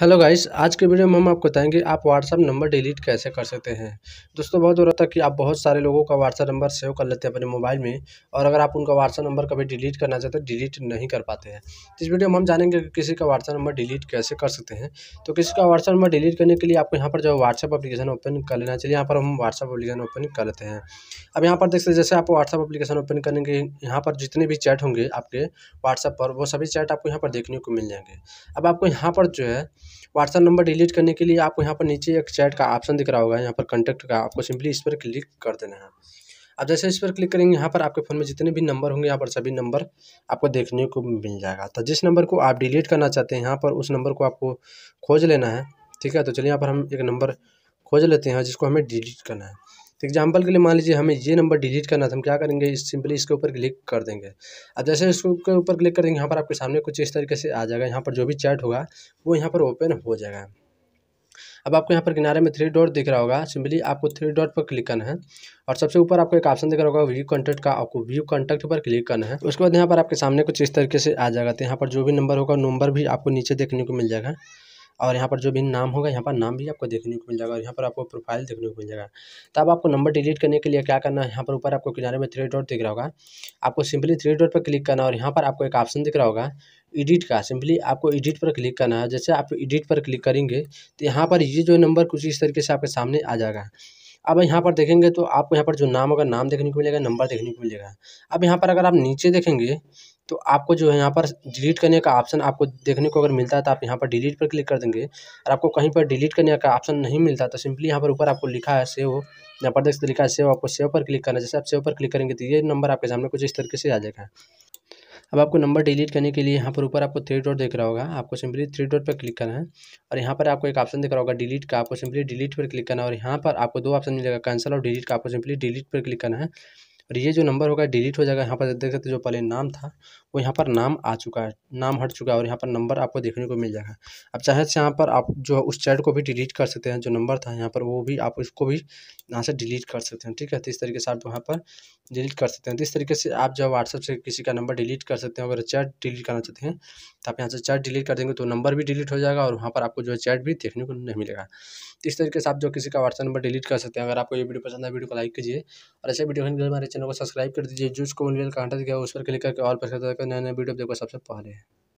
hello guys आज के video में हम आपको बताएंगे आप व्हाट्सअप नंबर डिलीट कैसे कर सकते हैं दोस्तों बहुत हो रहा था कि आप बहुत सारे लोगों का व्हाट्सअप नंबर सेव कर लेते हैं अपने मोबाइल में और अगर आप उनका व्हाट्सअप नंबर कभी डिलीट करना चाहते हैं डिलीट नहीं कर पाते हैं तो इस वीडियो में हम जानेंगे कि किसी का व्हाट्सअप नंबर डिलीट कैसे कर सकते हैं तो किसी का व्हाट्सअप नंबर डिलीट करने के लिए आपको यहाँ पर जो व्हाट्सअप अपलीकेशन ओपन कर लेना चाहिए यहाँ पर हम व्हाट्सअप अपलीकेशन ओपन कर लेते हैं अब यहाँ पर देख सकते जैसे आप व्हाट्सअप अपलीकेशन ओपन करेंगे यहाँ पर जितने भी चैट होंगे आपके व्हाट्सअप पर वो सभी चैट आपको यहाँ पर देखने को मिल जाएंगे अब आपको यहाँ पर जो है व्हाट्सअप नंबर डिलीट करने के लिए आपको यहाँ पर नीचे एक चैट का ऑप्शन दिख रहा होगा यहाँ पर कॉन्टैक्ट का आपको सिंपली इस पर क्लिक कर देना है आप जैसे इस पर क्लिक करेंगे यहाँ पर आपके फ़ोन में जितने भी नंबर होंगे यहाँ पर सभी नंबर आपको देखने को मिल जाएगा तो जिस नंबर को आप डिलीट करना चाहते हैं यहाँ पर उस नंबर को आपको खोज लेना है ठीक है तो चलिए यहाँ पर हम एक नंबर खोज लेते हैं जिसको हमें डिलीट करना है तो एग्जाम्पल के लिए मान लीजिए हमें ये नंबर डिलीट करना था हम क्या करेंगे इस सिंपली इसके ऊपर क्लिक कर देंगे अब जैसे इसके ऊपर क्लिक करेंगे यहाँ पर आपके सामने कुछ इस तरीके से आ जाएगा यहाँ पर जो भी चैट होगा वो यहाँ पर ओपन हो जाएगा अब आपको यहाँ पर किनारे में थ्री डॉट दिख रहा होगा सिंपली आपको थ्री डॉट पर क्लिक करना है और सबसे ऊपर आपको एक ऑप्शन दिख रहा होगा व्यू कॉन्टैक्ट का आपको व्यू कॉन्टैक्ट पर क्लिक करना है उसके बाद यहाँ पर आपके सामने कुछ इस तरीके से आ जाएगा तो यहाँ पर जो भी नंबर होगा नंबर भी आपको नीचे देखने को मिल जाएगा और यहाँ पर जो भी नाम होगा यहाँ पर नाम भी आपको देखने को मिल जाएगा और यहाँ पर आपको प्रोफाइल देखने को मिल जाएगा तब तो आपको नंबर डिलीट करने के लिए क्या करना है यहाँ पर ऊपर आपको किनारे में थ्री डॉट दिख रहा होगा आपको सिंपली थ्री डॉट पर क्लिक करना और यहाँ पर आपको एक ऑप्शन दिख रहा होगा एडिट का सिंपली आपको एडिट पर क्लिक करना है जैसे आप एडिट पर क्लिक करेंगे तो यहाँ पर ये जो नंबर कुछ इस तरीके से आपके सामने आ जाएगा अब यहाँ पर देखेंगे तो आपको यहाँ पर जो नाम होगा नाम देखने को मिलेगा नंबर देखने को मिलेगा अब यहाँ पर अगर आप नीचे देखेंगे तो आपको जो है यहाँ पर डिलीट करने का ऑप्शन आपको देखने को अगर मिलता है तो आप यहाँ पर डिलीट पर क्लिक कर देंगे और आपको कहीं पर डिलीट करने का ऑप्शन नहीं मिलता तो सिंपली यहाँ पर ऊपर आपको लिखा है सेव यहाँ पर देख सकते लिखा है सेव आपको सेव पर क्लिक करना है जैसे आप सेव पर क्लिक करेंगे तो ये नंबर आपके सामने कुछ इस तरीके से आ जाएगा अब आपको नंबर डिलीट करने के लिए यहाँ पर ऊपर आपको थ्री डॉट देख रहा होगा आपको सिंपली थ्री डॉट पर क्लिक करना है और यहाँ पर आपको एक ऑप्शन देख रहा होगा डिलीट का आपको सिंपली डिलीट पर क्लिक करना है और यहाँ पर आपको दो ऑप्शन मिलेगा कैंसिल और डिलीट का आपको सिंपली डिलीट पर क्लिक करना है और ये जो नंबर होगा डिलीट हो जाएगा यहाँ पर देख सकते जो पहले नाम था वो यहाँ पर नाम आ चुका है नाम हट चुका है और यहाँ पर नंबर आपको देखने को मिल जाएगा अब चाहे से यहाँ पर आप जो उस चैट को भी डिलीट कर सकते हैं जो नंबर था यहाँ पर वो भी आप उसको भी यहाँ से डिलीट कर सकते हैं ठीक है तो इस तरीके से आप वहाँ पर डिलीट कर सकते हैं तो इस तरीके से आप जब व्हाट्सअप से किसी का नंबर डिलीट कर सकते हैं अगर चैट डिलीट करना चाहते हैं तो आप यहाँ से चैट डिलीट कर देंगे तो नंबर भी डिलीट हो जाएगा और वहाँ पर आपको जो है चैट भी देखने को नहीं मिलेगा तो इस तरीके से आप जो किसी का व्हाट्सअप नंबर डिलीट कर सकते हैं अगर आपको ये वीडियो पसंद है वीडियो को लाइक कीजिए और ऐसे वीडियो हमारे चैनल चैनल को सब्सक्राइब कर दीजिए जो उसको बेल का घंटा दिखाया उस पर क्लिक करके ऑल पर कर नया नया वीडियो देखो सबसे पहले